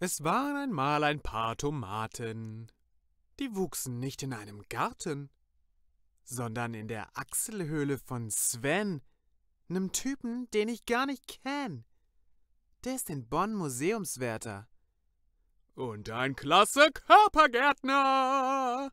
Es waren einmal ein paar Tomaten. Die wuchsen nicht in einem Garten, sondern in der Achselhöhle von Sven, einem Typen, den ich gar nicht kenn. Der ist in Bonn Museumswärter. Und ein klasse Körpergärtner.